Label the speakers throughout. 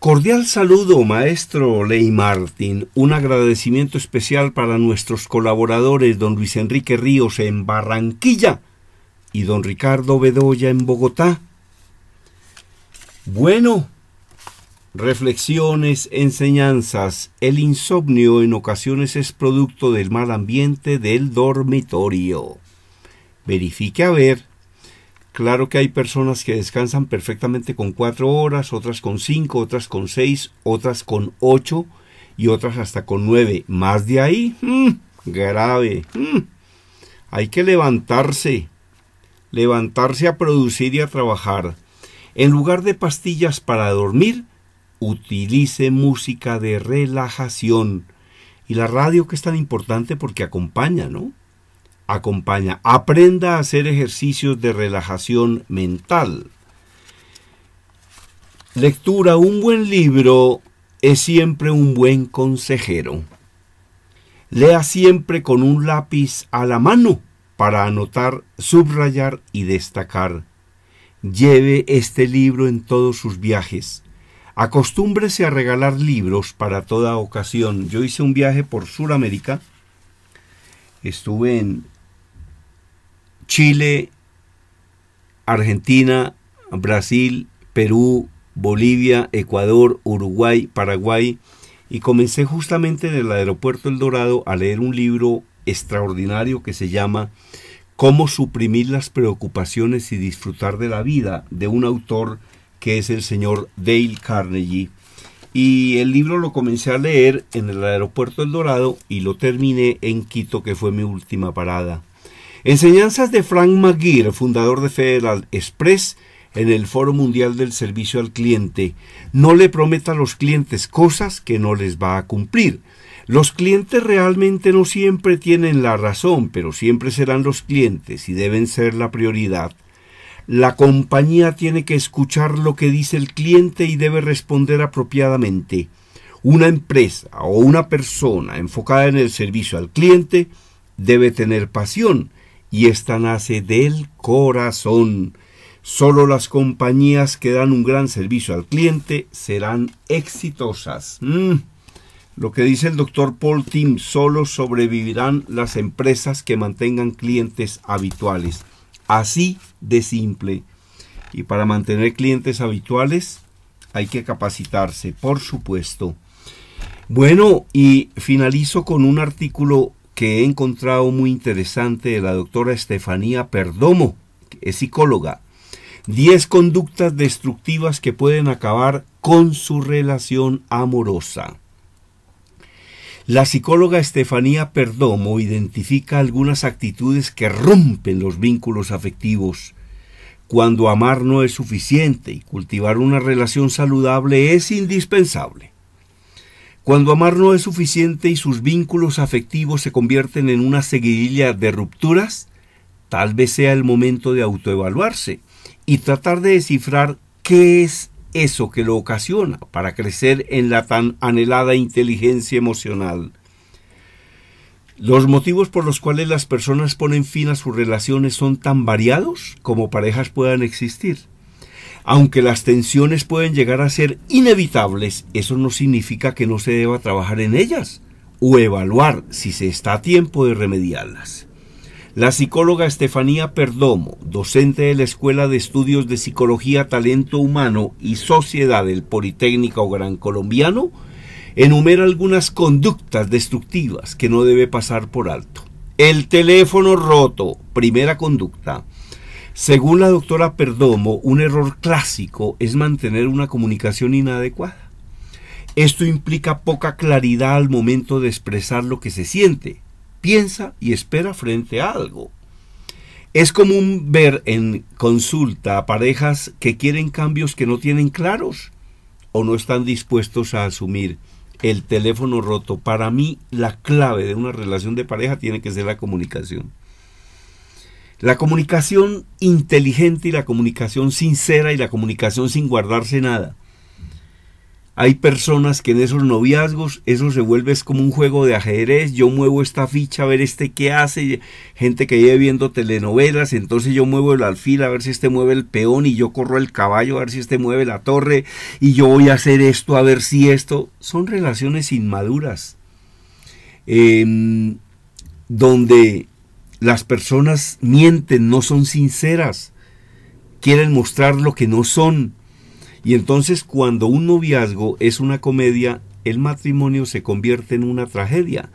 Speaker 1: Cordial saludo, maestro Ley Martín. Un agradecimiento especial para nuestros colaboradores, don Luis Enrique Ríos en Barranquilla y don Ricardo Bedoya en Bogotá. Bueno, reflexiones, enseñanzas. El insomnio en ocasiones es producto del mal ambiente del dormitorio. Verifique a ver Claro que hay personas que descansan perfectamente con cuatro horas, otras con cinco, otras con seis, otras con ocho y otras hasta con nueve. Más de ahí, mm, grave. Mm. Hay que levantarse, levantarse a producir y a trabajar. En lugar de pastillas para dormir, utilice música de relajación. Y la radio que es tan importante porque acompaña, ¿no? acompaña. Aprenda a hacer ejercicios de relajación mental. Lectura, un buen libro es siempre un buen consejero. Lea siempre con un lápiz a la mano para anotar, subrayar y destacar. Lleve este libro en todos sus viajes. Acostúmbrese a regalar libros para toda ocasión. Yo hice un viaje por Sudamérica. Estuve en Chile, Argentina, Brasil, Perú, Bolivia, Ecuador, Uruguay, Paraguay, y comencé justamente en el aeropuerto El Dorado a leer un libro extraordinario que se llama Cómo suprimir las preocupaciones y disfrutar de la vida, de un autor que es el señor Dale Carnegie. Y el libro lo comencé a leer en el aeropuerto El Dorado y lo terminé en Quito, que fue mi última parada. Enseñanzas de Frank McGeer, fundador de Federal Express, en el Foro Mundial del Servicio al Cliente. No le prometa a los clientes cosas que no les va a cumplir. Los clientes realmente no siempre tienen la razón, pero siempre serán los clientes y deben ser la prioridad. La compañía tiene que escuchar lo que dice el cliente y debe responder apropiadamente. Una empresa o una persona enfocada en el servicio al cliente debe tener pasión, y esta nace del corazón. Solo las compañías que dan un gran servicio al cliente serán exitosas. Mm. Lo que dice el doctor Paul Tim, solo sobrevivirán las empresas que mantengan clientes habituales. Así de simple. Y para mantener clientes habituales hay que capacitarse, por supuesto. Bueno, y finalizo con un artículo que he encontrado muy interesante de la doctora Estefanía Perdomo, que es psicóloga. 10 conductas destructivas que pueden acabar con su relación amorosa. La psicóloga Estefanía Perdomo identifica algunas actitudes que rompen los vínculos afectivos. Cuando amar no es suficiente y cultivar una relación saludable es indispensable. Cuando amar no es suficiente y sus vínculos afectivos se convierten en una seguidilla de rupturas, tal vez sea el momento de autoevaluarse y tratar de descifrar qué es eso que lo ocasiona para crecer en la tan anhelada inteligencia emocional. Los motivos por los cuales las personas ponen fin a sus relaciones son tan variados como parejas puedan existir. Aunque las tensiones pueden llegar a ser inevitables, eso no significa que no se deba trabajar en ellas o evaluar si se está a tiempo de remediarlas. La psicóloga Estefanía Perdomo, docente de la Escuela de Estudios de Psicología, Talento Humano y Sociedad del Politécnico Gran Colombiano, enumera algunas conductas destructivas que no debe pasar por alto. El teléfono roto, primera conducta. Según la doctora Perdomo, un error clásico es mantener una comunicación inadecuada. Esto implica poca claridad al momento de expresar lo que se siente, piensa y espera frente a algo. Es común ver en consulta a parejas que quieren cambios que no tienen claros o no están dispuestos a asumir el teléfono roto. Para mí, la clave de una relación de pareja tiene que ser la comunicación. La comunicación inteligente y la comunicación sincera y la comunicación sin guardarse nada. Hay personas que en esos noviazgos eso se vuelve como un juego de ajedrez, yo muevo esta ficha a ver este qué hace, gente que lleve viendo telenovelas, entonces yo muevo el alfil a ver si este mueve el peón y yo corro el caballo a ver si este mueve la torre y yo voy a hacer esto a ver si esto, son relaciones inmaduras. Em, donde las personas mienten, no son sinceras, quieren mostrar lo que no son. Y entonces cuando un noviazgo es una comedia, el matrimonio se convierte en una tragedia.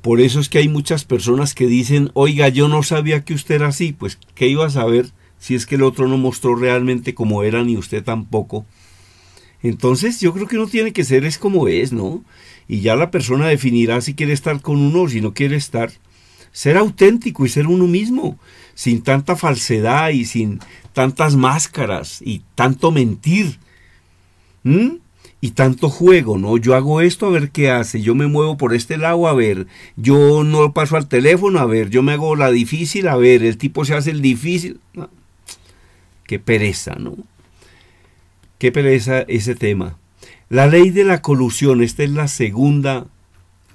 Speaker 1: Por eso es que hay muchas personas que dicen, oiga, yo no sabía que usted era así, pues ¿qué iba a saber si es que el otro no mostró realmente cómo era ni usted tampoco? Entonces yo creo que no tiene que ser es como es, ¿no? Y ya la persona definirá si quiere estar con uno o si no quiere estar ser auténtico y ser uno mismo, sin tanta falsedad y sin tantas máscaras y tanto mentir. y tanto juego, ¿no? Yo hago esto a ver qué hace, yo me muevo por este lado a ver, yo no paso al teléfono a ver, yo me hago la difícil a ver, el tipo se hace el difícil. Qué pereza, ¿no? Qué pereza ese tema. La ley de la colusión, esta es la segunda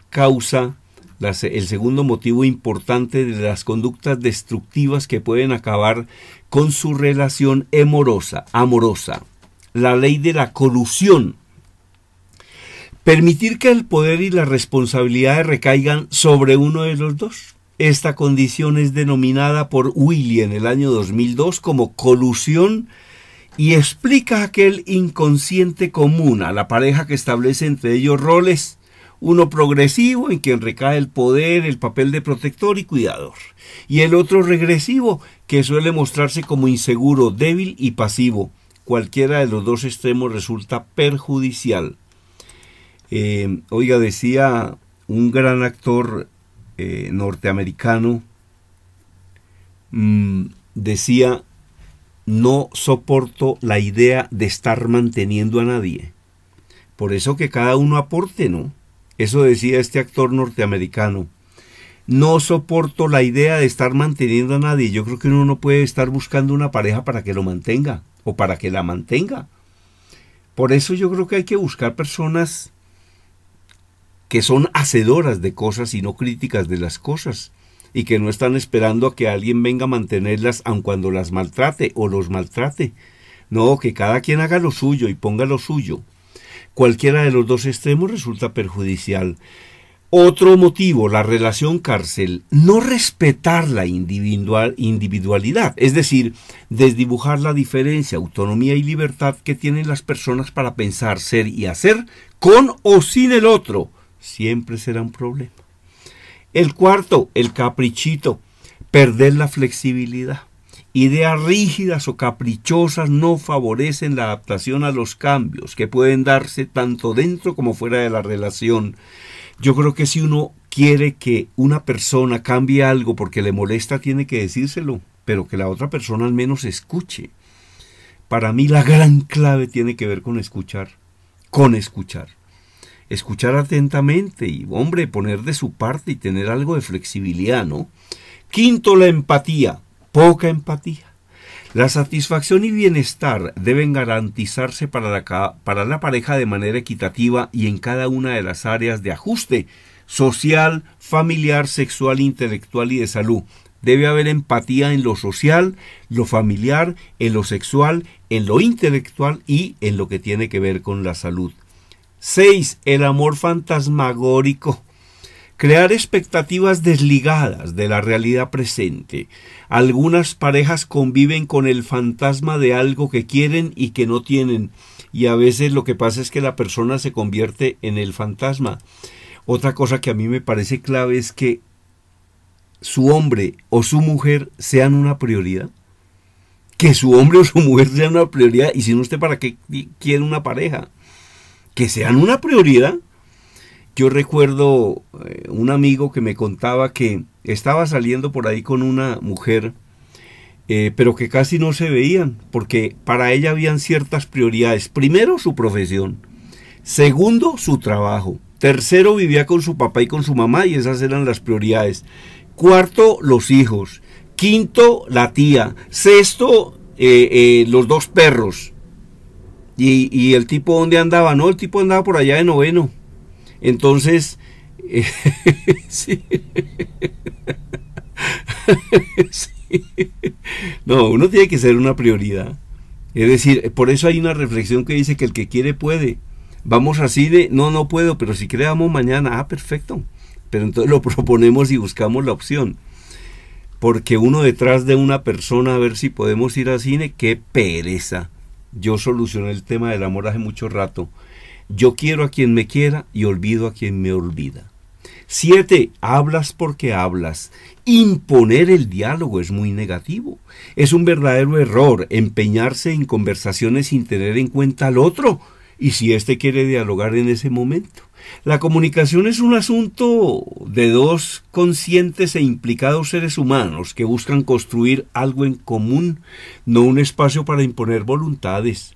Speaker 1: causa el segundo motivo importante de las conductas destructivas que pueden acabar con su relación amorosa, amorosa. La ley de la colusión. Permitir que el poder y las responsabilidades recaigan sobre uno de los dos. Esta condición es denominada por Willy en el año 2002 como colusión y explica aquel inconsciente común a la pareja que establece entre ellos roles uno progresivo en quien recae el poder, el papel de protector y cuidador, y el otro regresivo que suele mostrarse como inseguro, débil y pasivo. Cualquiera de los dos extremos resulta perjudicial. Eh, oiga, decía un gran actor eh, norteamericano, mm, decía, no soporto la idea de estar manteniendo a nadie. Por eso que cada uno aporte, ¿no? Eso decía este actor norteamericano. No soporto la idea de estar manteniendo a nadie. Yo creo que uno no puede estar buscando una pareja para que lo mantenga o para que la mantenga. Por eso yo creo que hay que buscar personas que son hacedoras de cosas y no críticas de las cosas y que no están esperando a que alguien venga a mantenerlas aun cuando las maltrate o los maltrate. No, que cada quien haga lo suyo y ponga lo suyo cualquiera de los dos extremos resulta perjudicial. Otro motivo, la relación cárcel, no respetar la individualidad, es decir, desdibujar la diferencia, autonomía y libertad que tienen las personas para pensar, ser y hacer con o sin el otro, siempre será un problema. El cuarto, el caprichito, perder la flexibilidad. Ideas rígidas o caprichosas no favorecen la adaptación a los cambios que pueden darse tanto dentro como fuera de la relación. Yo creo que si uno quiere que una persona cambie algo porque le molesta, tiene que decírselo, pero que la otra persona al menos escuche. Para mí la gran clave tiene que ver con escuchar, con escuchar. Escuchar atentamente y, hombre, poner de su parte y tener algo de flexibilidad, ¿no? Quinto, la empatía poca empatía. La satisfacción y bienestar deben garantizarse para la, para la pareja de manera equitativa y en cada una de las áreas de ajuste social, familiar, sexual, intelectual y de salud. Debe haber empatía en lo social, lo familiar, en lo sexual, en lo intelectual y en lo que tiene que ver con la salud. 6. El amor fantasmagórico crear expectativas desligadas de la realidad presente. Algunas parejas conviven con el fantasma de algo que quieren y que no tienen, y a veces lo que pasa es que la persona se convierte en el fantasma. Otra cosa que a mí me parece clave es que su hombre o su mujer sean una prioridad. Que su hombre o su mujer sean una prioridad. Y si no, usted para qué quiere una pareja. Que sean una prioridad yo recuerdo eh, un amigo que me contaba que estaba saliendo por ahí con una mujer, eh, pero que casi no se veían, porque para ella habían ciertas prioridades. Primero, su profesión. Segundo, su trabajo. Tercero, vivía con su papá y con su mamá y esas eran las prioridades. Cuarto, los hijos. Quinto, la tía. Sexto, eh, los dos perros. Y, el tipo ¿dónde andaba, no, el tipo andaba por allá de noveno. Entonces, eh, No, uno tiene que ser una prioridad. Es decir, por eso hay una reflexión que dice que el que quiere puede. Vamos a cine, no, no puedo, pero si creamos mañana, ah, perfecto. Pero entonces lo proponemos y buscamos la opción. Porque uno detrás de una persona a ver si podemos ir al cine, qué pereza. Yo solucioné el tema del amor hace mucho rato. Yo quiero a quien me quiera y olvido a quien me olvida. Siete, hablas porque hablas. Imponer el diálogo es muy negativo. Es un verdadero error empeñarse en conversaciones sin tener en cuenta al otro y si éste quiere dialogar en ese momento. La comunicación es un asunto de dos conscientes e implicados seres humanos que buscan construir algo en común, no un espacio para imponer voluntades.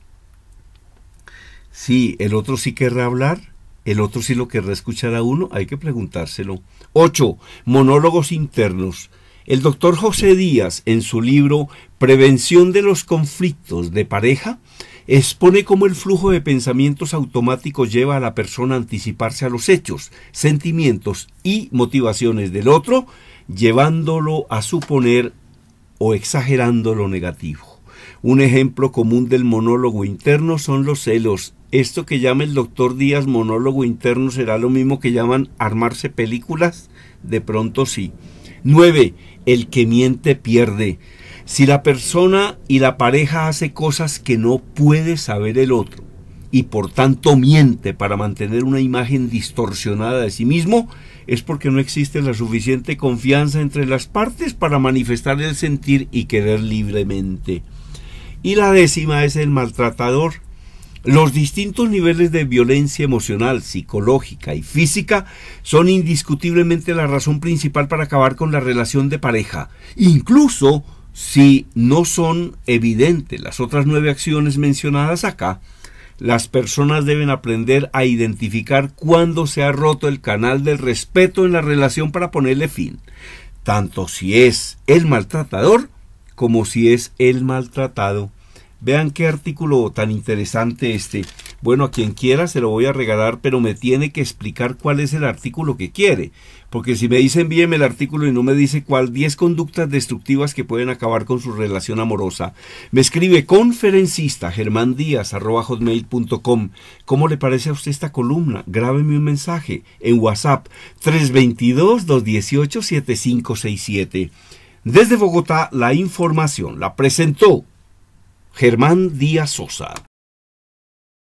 Speaker 1: Sí, el otro sí querrá hablar, el otro sí lo querrá escuchar a uno, hay que preguntárselo. 8. Monólogos internos. El doctor José Díaz, en su libro Prevención de los conflictos de pareja, expone cómo el flujo de pensamientos automáticos lleva a la persona a anticiparse a los hechos, sentimientos y motivaciones del otro, llevándolo a suponer o exagerando lo negativo. Un ejemplo común del monólogo interno son los celos esto que llama el doctor Díaz monólogo interno será lo mismo que llaman armarse películas? De pronto sí. 9. El que miente pierde. Si la persona y la pareja hace cosas que no puede saber el otro y por tanto miente para mantener una imagen distorsionada de sí mismo, es porque no existe la suficiente confianza entre las partes para manifestar el sentir y querer libremente. Y la décima es el maltratador los distintos niveles de violencia emocional, psicológica y física son indiscutiblemente la razón principal para acabar con la relación de pareja, incluso si no son evidentes las otras nueve acciones mencionadas acá, las personas deben aprender a identificar cuándo se ha roto el canal del respeto en la relación para ponerle fin, tanto si es el maltratador como si es el maltratado. Vean qué artículo tan interesante este. Bueno, a quien quiera se lo voy a regalar, pero me tiene que explicar cuál es el artículo que quiere. Porque si me dice envíeme el artículo y no me dice cuál, 10 conductas destructivas que pueden acabar con su relación amorosa. Me escribe conferencista germán díaz hotmail.com. ¿Cómo le parece a usted esta columna? Grábeme un mensaje en WhatsApp 322-218-7567. Desde Bogotá, la información la presentó Germán Díaz Sosa